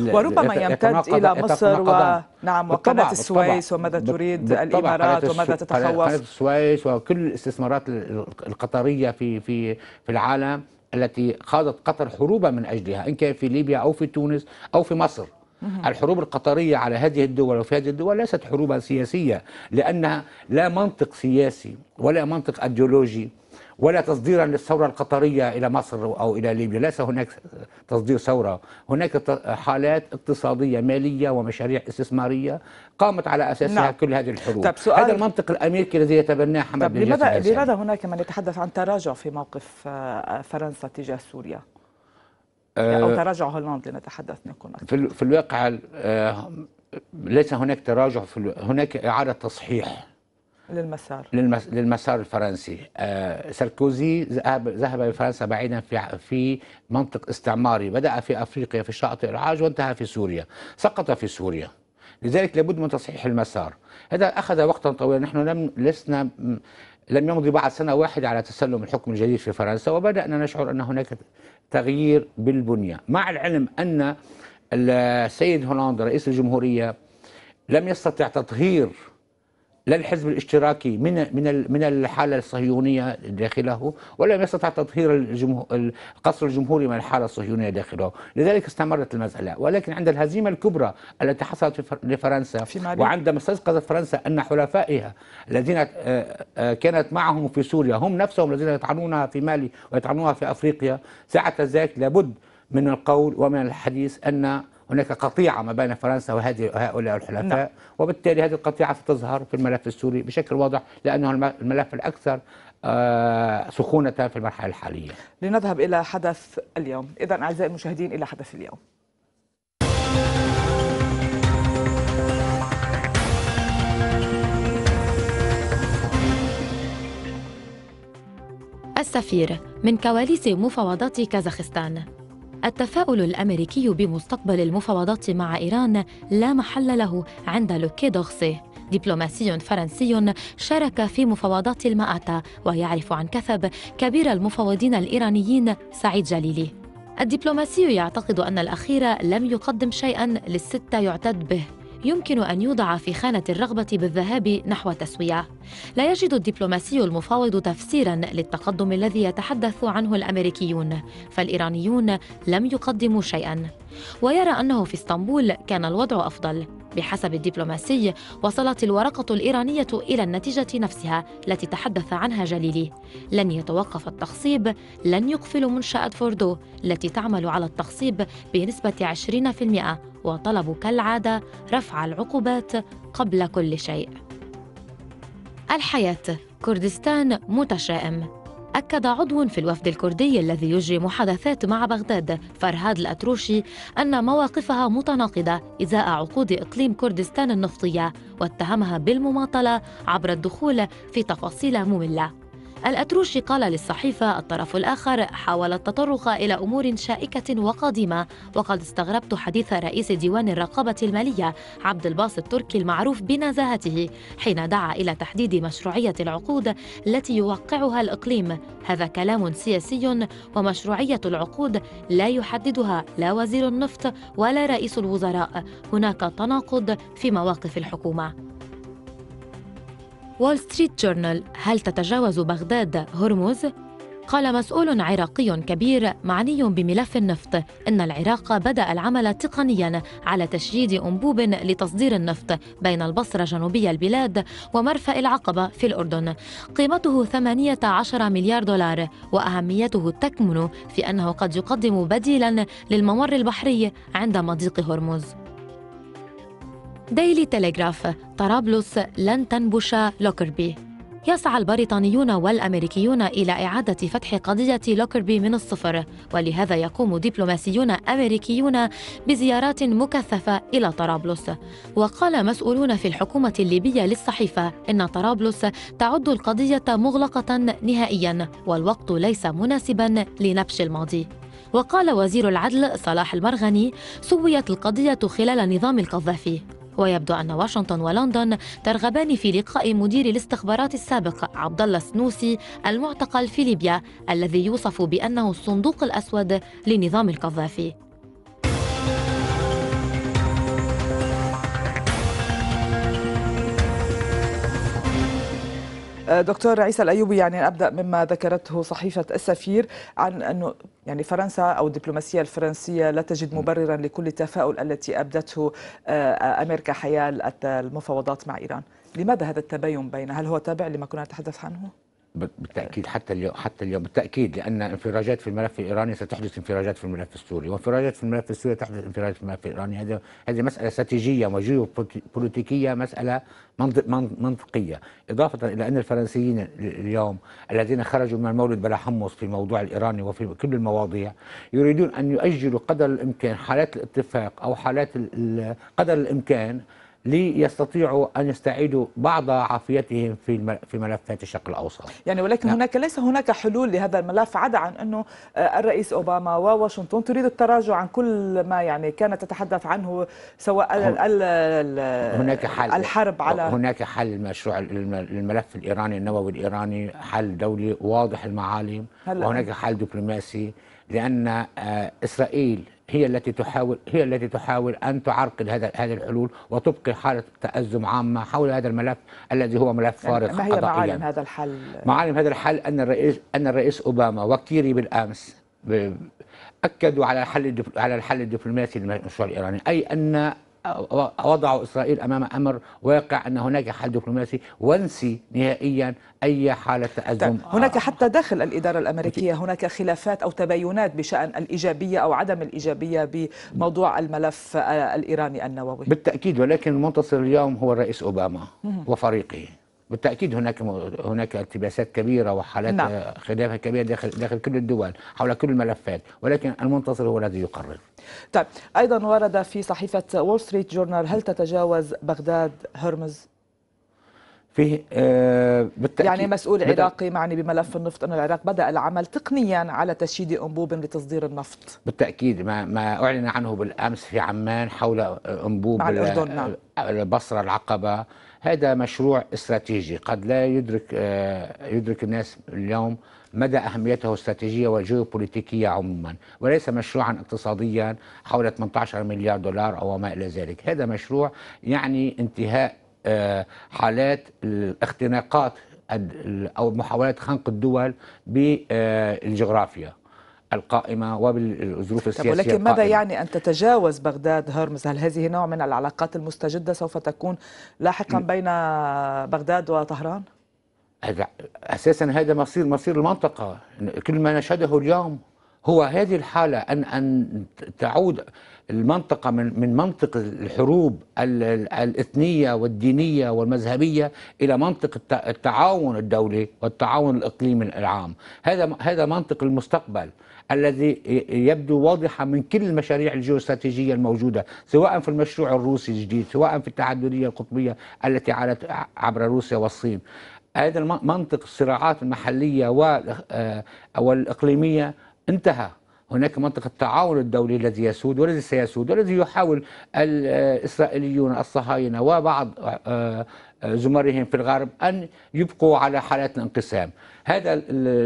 [SPEAKER 3] وربما يمتد الى مصر و... نعم وقناه السويس وماذا تريد الامارات وماذا تتخوف قناه السويس وكل الاستثمارات القطريه في في في العالم التي خاضت قطر حروبا من اجلها ان كان في ليبيا او في تونس او في مصر الحروب القطرية على هذه الدول وفي هذه الدول ليست حروبا سياسية لأنها لا منطق سياسي ولا منطق أيديولوجي ولا تصديرا للثورة القطرية إلى مصر أو إلى ليبيا ليس هناك تصدير ثورة هناك حالات اقتصادية مالية ومشاريع استثمارية قامت على أساسها نعم. كل هذه الحروب طيب سؤال هذا المنطق الأمريكي الذي يتبناه حمد طيب لماذا, لماذا
[SPEAKER 1] هناك من يتحدث عن تراجع في موقف آه، فرنسا تجاه سوريا؟
[SPEAKER 3] يعني أو آه، تراجع
[SPEAKER 1] هولندا نتحدث نكون
[SPEAKER 3] أكثر. في الواقع آه، ليس هناك تراجع في هناك إعادة تصحيح للمسار للمسار الفرنسي آه، ساركوزي ذهب ذهب لفرنسا بعيدا في في منطق استعماري بدأ في أفريقيا في شاطئ العاج وانتهى في سوريا سقط في سوريا لذلك لابد من تصحيح المسار هذا أخذ وقتا طويلا نحن لم لسنا لم يمضي بعد سنة واحدة على تسلم الحكم الجديد في فرنسا وبدأنا نشعر أن هناك تغيير بالبنية مع العلم أن السيد هولاند رئيس الجمهورية لم يستطع تطهير لا الحزب الاشتراكي من من من الحاله الصهيونيه داخله ولم يستطع تطهير القصر الجمهوري من الحاله الصهيونيه داخله، لذلك استمرت المساله ولكن عند الهزيمه الكبرى التي حصلت لفرنسا وعندما استيقظت فرنسا ان حلفائها الذين آه، آه، كانت معهم في سوريا هم نفسهم الذين يطعنونها في مالي ويطعنونها في افريقيا، ساعه ذاك لابد من القول ومن الحديث ان هناك قطيعة ما بين فرنسا وهذه هؤلاء الحلفاء نعم. وبالتالي هذه القطيعة ستظهر في الملف السوري بشكل واضح لأنه الملف الأكثر آه، سخونة في المرحلة الحالية
[SPEAKER 1] لنذهب إلى حدث اليوم إذا أعزائي المشاهدين إلى حدث اليوم
[SPEAKER 2] السفير من كواليس مفاوضات كازاخستان التفاؤل الأمريكي بمستقبل المفاوضات مع إيران لا محل له عند لوكي دوغسي دبلوماسي فرنسي شارك في مفاوضات المآتا ويعرف عن كثب كبير المفاوضين الإيرانيين سعيد جليلي الدبلوماسي يعتقد أن الأخير لم يقدم شيئا للستة يعتد به يمكن أن يوضع في خانة الرغبة بالذهاب نحو تسوية لا يجد الدبلوماسي المفاوض تفسيراً للتقدم الذي يتحدث عنه الأمريكيون فالإيرانيون لم يقدموا شيئاً ويرى أنه في اسطنبول كان الوضع أفضل بحسب الدبلوماسي وصلت الورقة الإيرانية إلى النتيجة نفسها التي تحدث عنها جليلي لن يتوقف التخصيب لن يقفل منشأة فوردو التي تعمل على التخصيب بنسبة 20% وطلبوا كالعادة رفع العقوبات قبل كل شيء الحياة كردستان متشائم أكد عضو في الوفد الكردي الذي يجري محادثات مع بغداد فرهاد الأتروشي أن مواقفها متناقضة إزاء عقود إقليم كردستان النفطية واتهمها بالمماطلة عبر الدخول في تفاصيل مملة الأتروشي قال للصحيفة الطرف الآخر حاول التطرق إلى أمور شائكة وقادمة وقد استغربت حديث رئيس ديوان الرقابة المالية عبد الباسط التركي المعروف بنزاهته حين دعا إلى تحديد مشروعية العقود التي يوقعها الإقليم هذا كلام سياسي ومشروعية العقود لا يحددها لا وزير النفط ولا رئيس الوزراء هناك تناقض في مواقف الحكومة وول ستريت جورنال هل تتجاوز بغداد هرمز؟ قال مسؤول عراقي كبير معني بملف النفط إن العراق بدأ العمل تقنيا على تشييد أنبوب لتصدير النفط بين البصرة جنوبي البلاد ومرفأ العقبة في الأردن قيمته 18 مليار دولار وأهميته تكمن في أنه قد يقدم بديلا للممر البحري عند مضيق هرمز ديلي تيليغراف طرابلس لن تنبش لوكربي يسعى البريطانيون والامريكيون الى اعاده فتح قضيه لوكربي من الصفر ولهذا يقوم دبلوماسيون امريكيون بزيارات مكثفه الى طرابلس وقال مسؤولون في الحكومه الليبيه للصحيفه ان طرابلس تعد القضيه مغلقه نهائيا والوقت ليس مناسبا لنبش الماضي وقال وزير العدل صلاح المرغني سويت القضيه خلال نظام القذافي ويبدو أن واشنطن ولندن ترغبان في لقاء مدير الاستخبارات السابق عبد الله السنوسي المعتقل في ليبيا الذي يوصف بأنه الصندوق الأسود لنظام
[SPEAKER 1] القذافي آه، دكتور عيسى الايوبي يعني ابدا مما ذكرته صحيفه السفير عن انه يعني فرنسا او الدبلوماسيه الفرنسيه لا تجد مبررا لكل التفاؤل التي ابدته آه، امريكا حيال المفاوضات مع ايران، لماذا هذا التباين بين هل هو تابع لما كنا نتحدث عنه؟
[SPEAKER 3] بالتاكيد أيوة. حتى اليوم حتى اليوم بالتاكيد لان انفراجات في الملف الايراني ستحدث انفراجات في الملف السوري وانفراجات في الملف السوري تحدث انفراجات في الملف الايراني هذه هذه مساله استراتيجيه وجيوبوليتيكيه مساله منطقيه اضافه الى ان الفرنسيين اليوم الذين خرجوا من المولد بلا حمص في الموضوع الايراني وفي كل المواضيع يريدون ان يؤجلوا قدر الامكان حالات الاتفاق او حالات قدر الامكان ليستطيعوا أن يستعيدوا بعض عافيتهم في في ملفات الشرق الأوسط
[SPEAKER 1] يعني ولكن نعم. هناك ليس هناك حلول لهذا الملف عدا عن أنه آه، الرئيس أوباما وواشنطن تريد التراجع عن كل ما يعني كانت تتحدث عنه سواء الـ الـ
[SPEAKER 3] هناك حل الحرب على هناك حل مشروع للملف الإيراني النووي الإيراني حل دولي واضح المعالم وهناك حل دبلوماسي لأن آه، إسرائيل هي التي تحاول هي التي تحاول ان تعرقل هذا هذه الحلول وتبقي حاله تازم عامه حول هذا الملف الذي هو ملف فارغ يعني ما هي معالم هذا الحل؟ معالم هذا الحل ان الرئيس ان الرئيس اوباما وكيري بالامس اكدوا على الحل على الحل الدبلوماسي للمشروع الايراني اي ان وضعوا إسرائيل أمام
[SPEAKER 1] أمر واقع أن هناك حل دبلوماسي وانسي نهائيا أي حالة تأزم طيب، هناك حتى داخل الإدارة الأمريكية هناك خلافات أو تباينات بشأن الإيجابية أو عدم الإيجابية بموضوع الملف آه، الإيراني النووي
[SPEAKER 3] بالتأكيد ولكن المنتصر اليوم هو الرئيس أوباما وفريقه بالتاكيد هناك هناك التباسات كبيره وحالات نعم. خلافه كبيره داخل داخل كل الدول حول كل الملفات ولكن المنتصر هو الذي يقرر
[SPEAKER 1] طيب ايضا ورد في صحيفه وول ستريت جورنال هل تتجاوز بغداد هرمز
[SPEAKER 3] فيه آه بالتأكيد يعني مسؤول عراقي
[SPEAKER 1] معني بملف النفط أن العراق بدأ العمل تقنيا على تشييد أنبوب لتصدير النفط
[SPEAKER 3] بالتأكيد ما, ما أعلن عنه بالأمس في عمان حول آه، أنبوب مع الأردن نعم. البصرة العقبة هذا مشروع استراتيجي قد لا يدرك آه، يدرك الناس اليوم مدى اهميته الاستراتيجيه والجيوبوليتيكيه عموما وليس مشروعا اقتصاديا حول 18 مليار دولار او ما الى ذلك هذا مشروع يعني انتهاء آه، حالات الاختناقات او محاولات خنق الدول بالجغرافيا القائمة وبالظروف السياسية ولكن القائمة. ماذا يعني
[SPEAKER 1] أن تتجاوز بغداد هرمز هل هذه نوع من العلاقات المستجدة سوف تكون لاحقا بين بغداد وطهران؟
[SPEAKER 3] هذا أساسا هذا مصير مصير المنطقة كل ما نشهده اليوم هو هذه الحالة أن أن تعود المنطقة من من منطق الحروب الإثنية والدينية والمذهبية إلى منطق التعاون الدولي والتعاون الإقليمي العام هذا هذا منطق المستقبل الذي يبدو واضحة من كل المشاريع الجيوستراتيجية الموجودة سواء في المشروع الروسي الجديد سواء في التعددية القطبية التي عادت عبر روسيا والصين هذا منطق الصراعات المحلية آه، والإقليمية انتهى هناك منطقة التعاون الدولي الذي يسود والذي سيسود والذي يحاول آه، الإسرائيليون الصهاينة وبعض آه، زمرهم في الغرب أن يبقوا على حالة الانقسام هذا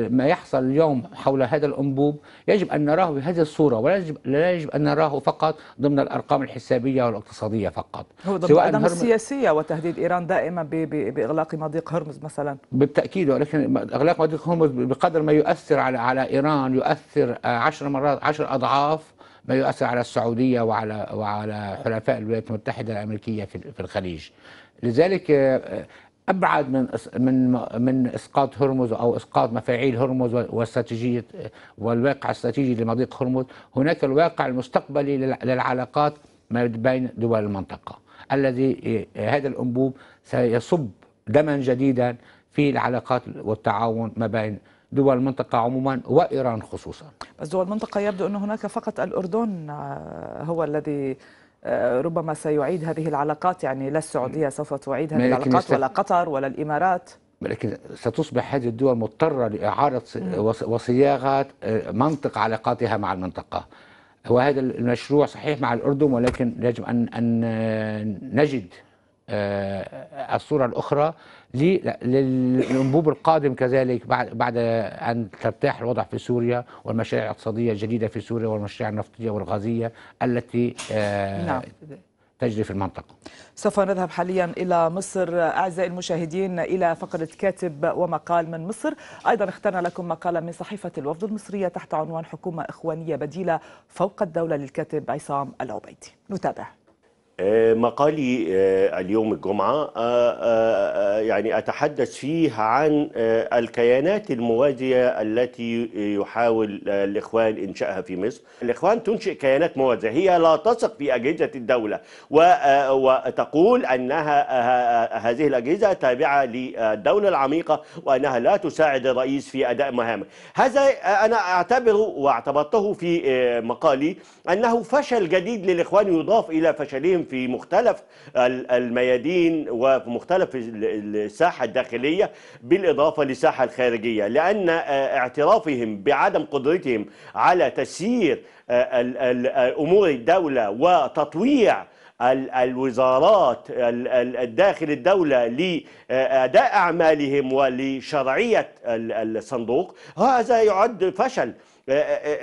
[SPEAKER 3] ما يحصل اليوم حول هذا الأنبوب يجب أن نراه بهذه الصورة ولا يجب, لا يجب أن نراه فقط ضمن الأرقام الحسابية والاقتصادية فقط هو ضمن الأدم هرم... السياسية
[SPEAKER 1] وتهديد إيران دائما ب... ب... بإغلاق مضيق هرمز مثلا
[SPEAKER 3] بالتأكيد ولكن إغلاق مضيق هرمز بقدر ما يؤثر على على إيران يؤثر آه، عشر مرات عشر أضعاف ما يؤثر على السعودية وعلى وعلى حلفاء الولايات المتحدة الأمريكية في الخليج لذلك آه، آه، ابعد من من من اسقاط هرمز او اسقاط مفاعيل هرمز واستراتيجيه آه، والواقع الاستراتيجي لمضيق هرمز، هناك الواقع المستقبلي للعلاقات ما بين دول المنطقه، الذي هذا الانبوب سيصب دما جديدا في العلاقات والتعاون ما بين دول المنطقة عموما وإيران خصوصا
[SPEAKER 1] بس دول المنطقة يبدو أن هناك فقط الأردن هو الذي آه، ربما سيعيد هذه العلاقات يعني لا السعودية سوف تعيد هذه العلاقات ولا قطر ولا الإمارات
[SPEAKER 3] لكن ستصبح هذه الدول مضطرة لإعارة وصياغة آه، منطق علاقاتها مع المنطقة وهذا المشروع صحيح مع الأردن ولكن يجب أن أن آه، نجد آه، الصورة الأخرى للأنبوب القادم كذلك بعد بعد أن ترتاح الوضع في سوريا والمشاريع الاقتصادية الجديدة في سوريا والمشاريع النفطية والغازية التي آه، نعم. تجري في المنطقة
[SPEAKER 1] سوف نذهب حاليا إلى مصر أعزائي المشاهدين إلى فقرة كاتب ومقال من مصر أيضا اخترنا لكم مقالا من صحيفة الوفد المصرية تحت عنوان حكومة إخوانية بديلة فوق الدولة للكاتب عصام العبيدي نتابع
[SPEAKER 5] آه، مقالي آه، اليوم الجمعة آه، يعني أتحدث فيه عن الكيانات الموازية التي يحاول الإخوان إنشائها في مصر الإخوان تنشئ كيانات موازية هي لا تثق في أجهزة الدولة وتقول أنها هذه الأجهزة تابعة للدولة العميقة وأنها لا تساعد الرئيس في أداء مهامه هذا أنا أعتبره واعتبرته في مقالي أنه فشل جديد للإخوان يضاف إلى فشلهم في مختلف الميادين وفي مختلف الساحة الداخلية بالإضافة للساحة الخارجية لأن آه، اعترافهم بعدم قدرتهم على تسيير آه، آه، أمور الدولة وتطويع الوزارات داخل الدولة لأداء أعمالهم ولشرعية الصندوق هذا يعد فشل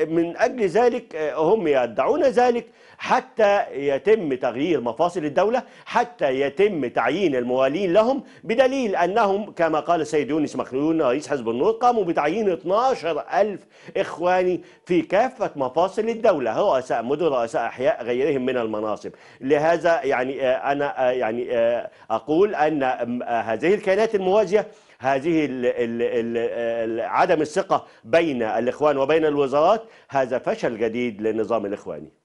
[SPEAKER 5] من أجل ذلك هم يدعون ذلك حتى يتم تغيير مفاصل الدولة حتى يتم تعيين الموالين لهم بدليل أنهم كما قال السيد يونس مخلون رئيس حزب النور قاموا بتعيين 12 ألف إخواني في كافة مفاصل الدولة رؤساء مدن رؤساء أحياء غيرهم من المناصب لهذا يعني آه، أنا آه، يعني آه، أقول أن هذه الكيانات الموازية هذه ال ال ال عدم الثقة بين الإخوان وبين الوزارات هذا فشل جديد للنظام الإخواني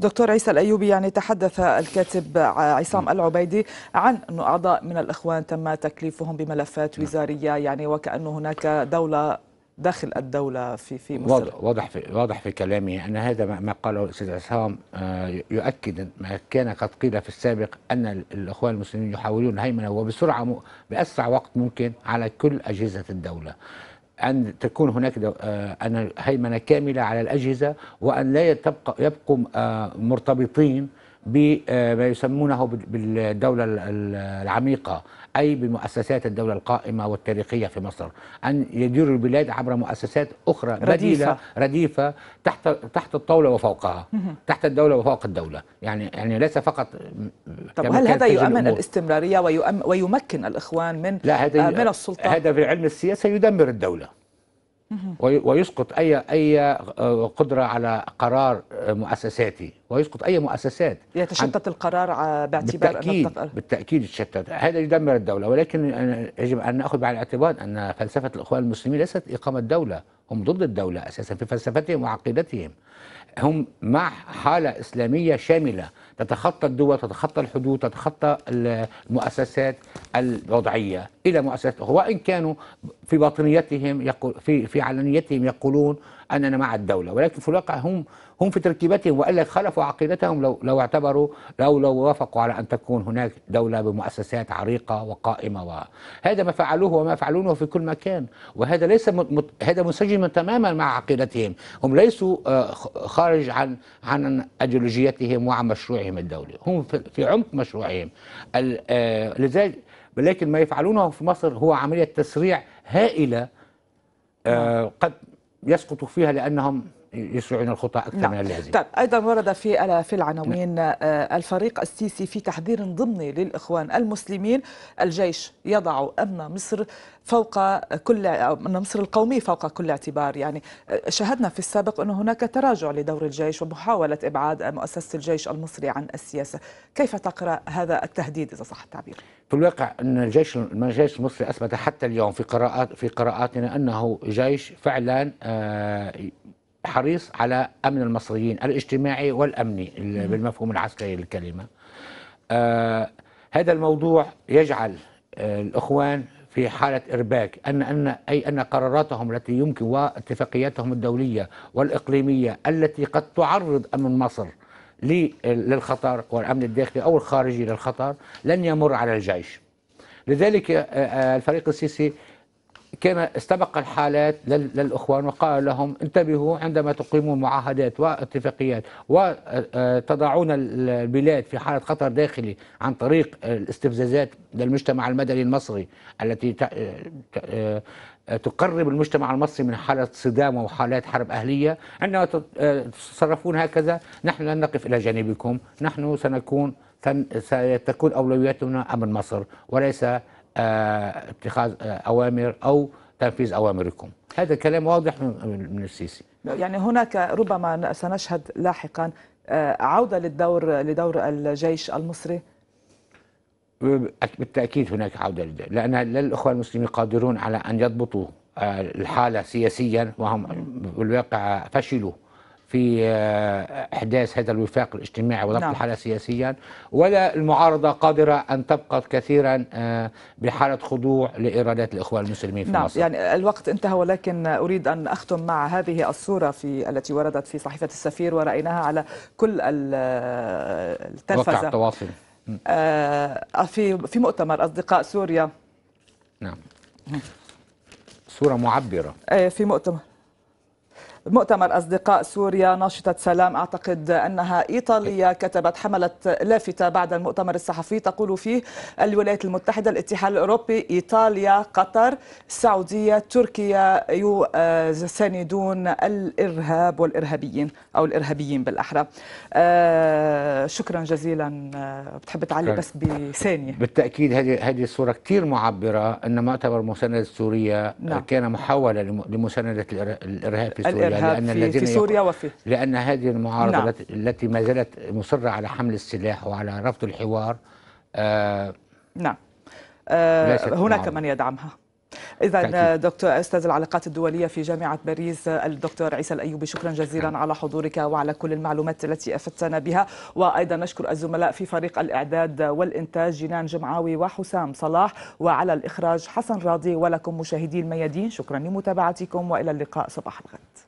[SPEAKER 1] دكتور عيسى الأيوبي يعني تحدث الكاتب عصام نعم. العبيدي عن أن أعضاء من الإخوان تم تكليفهم بملفات نعم. وزارية يعني وكانه هناك دولة داخل الدولة في في مصر
[SPEAKER 3] واضح في واضح في كلامه أن هذا ما قاله الأستاذ عصام آه، يؤكد ما كان قد قيل في السابق أن الإخوان المسلمين يحاولون الهيمنة وبسرعة بأسرع وقت ممكن على كل أجهزة الدولة أن تكون هناك آه، أن هيمنة كاملة على الأجهزة وأن لا تبقى يبقوا آه، مرتبطين بما آه، يسمونه بالدولة العميقة أي بمؤسسات الدولة القائمة والتاريخية في مصر أن يديروا البلاد عبر مؤسسات أخرى رديفة. بديلة رديفة تحت تحت الطاولة وفوقها تحت الدولة وفوق الدولة يعني يعني ليس فقط طب هل هذا يؤمن الأمور.
[SPEAKER 1] الاستمرارية ويؤم ويمكن الإخوان من
[SPEAKER 3] لا هذا آه، من السلطة هذا في علم السياسة يدمر الدولة ويسقط اي اي آه، قدره على قرار آه، مؤسساتي ويسقط اي مؤسسات
[SPEAKER 1] يتشتت القرار باعتبار بالتاكيد
[SPEAKER 3] بالتاكيد يتشتت هذا يدمر الدوله ولكن يجب ان ناخذ بعين الاعتبار ان فلسفه الاخوان المسلمين ليست اقامه دوله هم ضد الدوله اساسا في فلسفتهم وعقيدتهم هم مع حاله اسلاميه شامله تتخطى الدول تتخطى الحدود تتخطى المؤسسات الوضعيه الى مؤسسات اخرى وان كانوا في باطنيتهم يقول في في علنيتهم يقولون اننا مع الدوله ولكن في الواقع هم هم في تركيبتهم وإلا خلفوا عقيدتهم لو لو اعتبروا لو لو وافقوا على أن تكون هناك دولة بمؤسسات عريقة وقائمة هذا ما فعلوه وما فعلونه في كل مكان وهذا ليس مت هذا منسجم تماما مع عقيدتهم هم ليسوا آه، خارج عن عن أيديولوجيتهم وعن مشروعهم الدولي هم في عمق مشروعهم آه، لذلك ولكن ما يفعلونه في مصر هو عملية تسريع هائلة آه، نعم. قد يسقط فيها لأنهم يسرعون الخطى اكثر نعم. من اللازم.
[SPEAKER 1] طيب ايضا ورد في في العناوين نعم. آه، الفريق السيسي في تحذير ضمني للاخوان المسلمين الجيش يضع امن مصر فوق كل امن مصر القومي فوق كل اعتبار يعني آه، شاهدنا في السابق انه هناك تراجع لدور الجيش ومحاوله ابعاد مؤسسه الجيش المصري عن السياسه، كيف تقرا هذا التهديد اذا صح التعبير؟
[SPEAKER 3] في الواقع ان الجيش الجيش المصري اثبت حتى اليوم في قراءات في قراءاتنا انه جيش فعلا آه، حريص على امن المصريين الاجتماعي والامني بالمفهوم العسكري للكلمه. آه هذا الموضوع يجعل آه الاخوان في حاله ارباك ان ان اي ان قراراتهم التي يمكن واتفاقياتهم الدوليه والاقليميه التي قد تعرض امن مصر للخطر والامن الداخلي او الخارجي للخطر لن يمر على الجيش. لذلك آه، آه، الفريق السيسي كان استبق الحالات للإخوان وقال لهم انتبهوا عندما تقيمون معاهدات واتفاقيات وتضعون البلاد في حالة خطر داخلي عن طريق الاستفزازات للمجتمع المدني المصري التي آه، تقرب المجتمع المصري من حالة صدام وحالات حرب أهلية عندما آه، تتصرفون هكذا نحن لن نقف إلى جانبكم نحن سنكون ستكون أولوياتنا أمن مصر وليس آه، اتخاذ آه، اوامر او تنفيذ اوامركم هذا كلام واضح من السيسي
[SPEAKER 1] يعني هناك ربما سنشهد لاحقا آه، عوده للدور لدور الجيش المصري
[SPEAKER 3] بالتاكيد هناك عوده لان لا الاخوه المسلمين قادرون على ان يضبطوا الحاله سياسيا وهم بالواقع فشلوا في آه، احداث هذا الوفاق الاجتماعي وضبط نعم. الحاله سياسيا ولا المعارضه قادره ان تبقى كثيرا آه، بحاله خضوع لايرادات الاخوان المسلمين في نعم. مصر
[SPEAKER 1] يعني الوقت انتهى ولكن اريد ان اختم مع هذه الصوره في التي وردت في صحيفه السفير ورايناها على كل آه، التلفزه التواصل في في مؤتمر اصدقاء سوريا
[SPEAKER 3] نعم صوره معبره
[SPEAKER 1] في مؤتمر مؤتمر أصدقاء سوريا ناشطة سلام أعتقد أنها إيطالية كتبت حملت لافتة بعد المؤتمر الصحفي تقول فيه الولايات المتحدة الاتحاد الأوروبي إيطاليا قطر السعودية تركيا يساندون الإرهاب والإرهابيين أو الإرهابيين بالأحرى آه، شكرا جزيلا آه، بتحب تعلي بس بثانية
[SPEAKER 3] بالتأكيد هذه هذه الصورة كثير معبرة أن مؤتمر مساندة سوريا نعم. كان محاولة لمساندة الإرهاب في سوريا الارهاب لأن في, في سوريا وفي لان هذه المعارضه نعم. التي ما زالت مصره على حمل السلاح وعلى رفض الحوار آه
[SPEAKER 1] نعم آه هناك معارضة. من يدعمها إذا دكتور أستاذ العلاقات الدولية في جامعة باريس الدكتور عيسى الأيوبي شكرا جزيلا نعم. على حضورك وعلى كل المعلومات التي أفدتنا بها وأيضا نشكر الزملاء في فريق الإعداد والإنتاج جنان جمعاوي وحسام صلاح وعلى الإخراج حسن راضي ولكم مشاهدي الميادين شكرا لمتابعتكم وإلى اللقاء صباح الغد